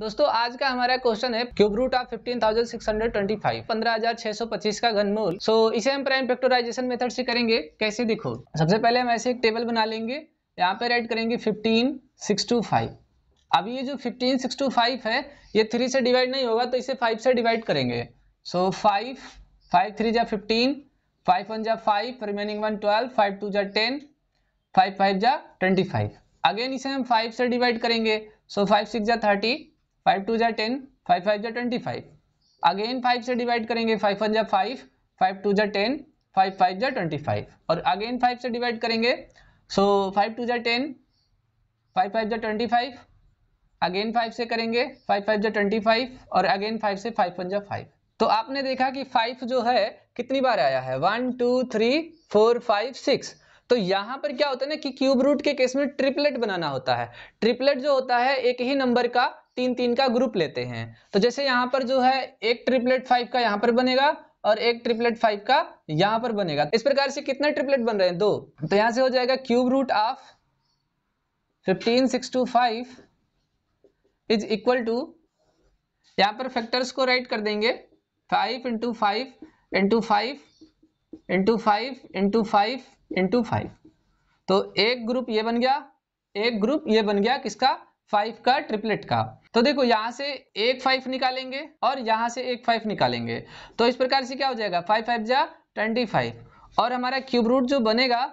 दोस्तों आज का हमारा क्वेश्चन है क्यूब रूट ऑफ 15,625 15,625 का घनमूल सो so, इसे हम प्राइम फैक्टराइजेशन मेथड से करेंगे कैसे देखो सबसे पहले हम ऐसे एक टेबल बना लेंगे यहाँ पर राइट करेंगे 15,625 अब ये जो 15,625 है ये थ्री से डिवाइड नहीं होगा तो इसे फाइव से डिवाइड करेंगे सो फाइव फाइव थ्री जा फिफ्टीन फाइव वन जा five remaining one twelve five two जा टेन फाइव फाइव जा ट्वेंटी फाइव अगेन इसे हम फाइव से डिवाइड करेंगे सो फाइव सिक्स जा थर्टी फाइव टू जै टेन फाइव फाइव जै ट्वेंटी फाइव अगेन फाइव से डिवाइड करेंगे फाइव वन जै फाइव फाइव टू जै टेन फाइव फाइव जै ट्वेंटी फाइव और अगेन फाइव से डिवाइड करेंगे सो फाइव टू जै टेन फाइव फाइव जै ट्वेंटी फाइव अगेन फाइव से करेंगे फाइव फाइव जै ट्वेंटी फाइव और अगेन फाइव से फाइव वन जै फाइव तो आपने देखा कि फाइव जो है कितनी बार आया है one two three four five six तो यहां पर क्या होता है ना कि क्यूब रूट के केस में ट्रिपलेट बनाना होता है ट्रिपलेट जो होता है एक ही नंबर का तीन तीन का ग्रुप लेते हैं तो जैसे यहाँ पर जो है एक ट्रिपलेट फाइव का यहाँ पर बनेगा और एक ट्रिपलेट फाइव का यहाँ पर बनेगा इस प्रकार से कितने ट्रिपलेट बन रहे हैं दो तो यहाँ से हो जाएगा cube root of fifteen six two five is equal to यहाँ पर फैक्टर्स को राइट कर देंगे five into five into five into five into five into five तो एक ग्रुप ये बन गया एक ग्रुप ये बन गया किसका फाइव का ट्रिपलेट का तो देखो यहाँ से एक फाइव निकालेंगे और यहाँ से एक फाइव निकालेंगे तो इस प्रकार से क्या हो जाएगा फाइव फाइव जा ट्वेंटी फाइव और हमारा क्यूब रूट जो बनेगा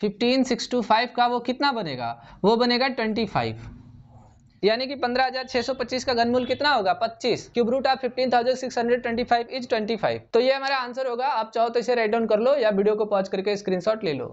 फिफ्टीन सिक्स टू फाइव का वो कितना बनेगा वो बनेगा ट्वेंटी फाइव यानी कि पंद्रह हजार छह सौ पच्चीस का घनमूल कितना होगा पच्चीस cube root of five is twenty five तो ये हमारा आंसर होगा आप चाहो तो इसे राइट डाउन कर लो या वीडियो को पॉज करके स्क्रीनशॉट ले लो